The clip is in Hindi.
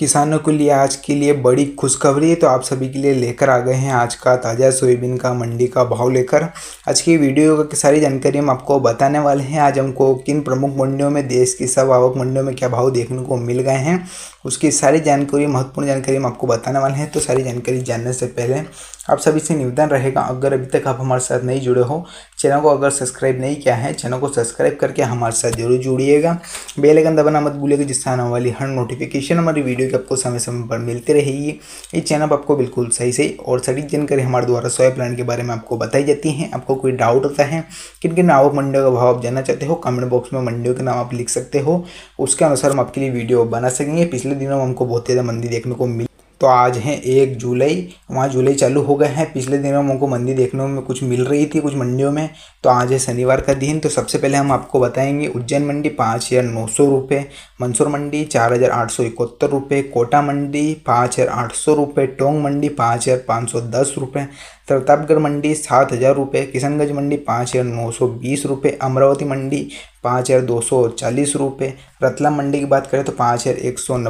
किसानों के लिए आज के लिए बड़ी खुशखबरी है तो आप सभी के लिए लेकर आ गए हैं आज का ताज़ा सोयाबीन का मंडी का भाव लेकर आज की वीडियो की सारी जानकारी हम आपको बताने वाले हैं आज हमको किन प्रमुख मंडियों में देश की सब आवक मंडियों में क्या भाव देखने को मिल गए हैं उसकी सारी जानकारी महत्वपूर्ण जानकारी हम आपको बताने वाले हैं तो सारी जानकारी जानने से पहले आप सभी से निवेदन रहेगा अगर अभी तक आप हमारे साथ नहीं जुड़े हो चैनल को अगर सब्सक्राइब नहीं किया है चैनल को सब्सक्राइब करके हमारे साथ जरूर जुड़िएगा बेल आइकन दबाना मत भूलिएगा जिससे आने वाली हर नोटिफिकेशन हमारी वीडियो की आपको समय समय पर मिलती रहेगी ये चैनल आपको बिल्कुल सही सही और सटीक जानकारी हमारे द्वारा सोया प्लान के बारे में आपको बताई जाती है आपको कोई डाउट होता है किन किन नाव मंडियों का भाव आप जानना चाहते हो कमेंट बॉक्स में मंडियों के नाम आप लिख सकते हो उसके अनुसार हम आपके लिए वीडियो बना सकेंगे पिछले दिनों हमको बहुत ज़्यादा मंदी देखने को मिली तो आज है एक जुलाई वहाँ जुलाई चालू हो गए हैं पिछले दिनों में हमको मंदी देखने में कुछ मिल रही थी कुछ मंडियों में तो आज है शनिवार का दिन तो सबसे पहले हम आपको बताएंगे उज्जैन मंडी पाँच हज़ार नौ सौ रुपये मंसूर मंडी चार हज़ार आठ सौ इकहत्तर रुपये कोटा मंडी पाँच हज़ार आठ सौ रुपये टोंग मंडी पाँच हज़ार पाँच सौ दस रुपये प्रतापगढ़ मंडी सात हज़ार रुपये किशनगंज मंडी पाँच हज़ार नौ सौ बीस रुपये अमरावती मंडी पाँच हज़ार दो सौ चालीस रुपये रतलाम मंडी की बात करें तो पाँच हज़ार एक सौ